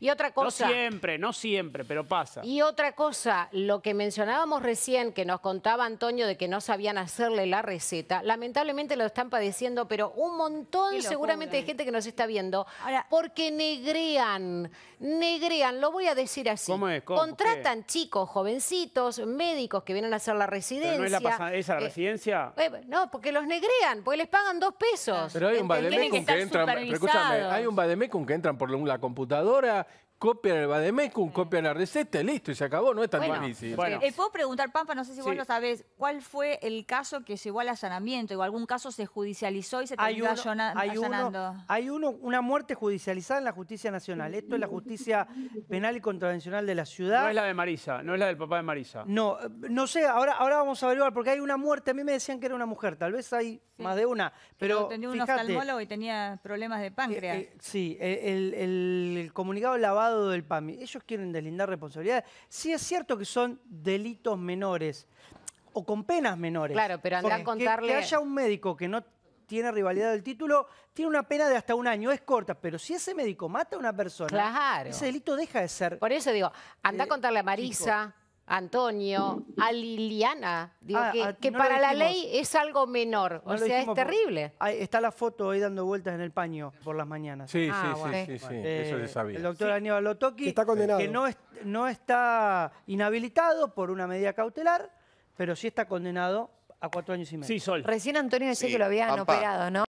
Y otra cosa... No siempre, no siempre, pero pasa. Y otra cosa, lo que mencionábamos recién, que nos contaba Antonio de que no sabían hacerle la receta, lamentablemente lo están padeciendo, pero un montón seguramente de gente que nos está viendo, porque negrean, negrean, lo voy a decir así. ¿Cómo es? Contratan chicos, jovencitos, médicos que vienen a hacer la residencia. ¿Pero ¿No es la esa eh, residencia? Eh, no, porque los negrean, porque les pagan dos pesos. Pero hay un Bademecum que, que que entran por la computadora copia el Bademecum, copia la receta, listo, y se acabó, no es tan bueno, difícil. Eh, eh, puedo preguntar, Pampa, no sé si vos lo sabés, ¿cuál fue el caso que llevó al allanamiento? ¿O algún caso se judicializó y se terminó hay uno, hay una muerte judicializada en la justicia nacional. Esto es la justicia penal y contravencional de la ciudad. No es la de Marisa, no es la del papá de Marisa. No, no sé, ahora, ahora vamos a averiguar, porque hay una muerte, a mí me decían que era una mujer, tal vez hay más de una. Pero, tenía un oftalmólogo y tenía problemas de eh, páncreas. sí, el, el, el comunicado lavado del PAMI. Ellos quieren deslindar responsabilidades. Sí es cierto que son delitos menores o con penas menores. Claro, pero anda a contarle... Que, haya un médico que no tiene rivalidad del título, tiene una pena de hasta un año, es corta, pero si ese médico mata a una persona, ese delito deja de ser... Por eso digo, anda a eh, contarle a Marisa... Antonio, a Liliana, digo, ah, que, ah, para la ley es algo menor, o sea, es terrible. está la foto ahí dando vueltas en el paño por las mañanas. Sí, ah, sí, sí, sí, eso se eh, sabía. El doctor Aníbal que, no, está inhabilitado por una medida cautelar, pero sí está condenado a cuatro años y medio. Sí, Sol. Recién Antonio decía que lo habían operado, ¿no?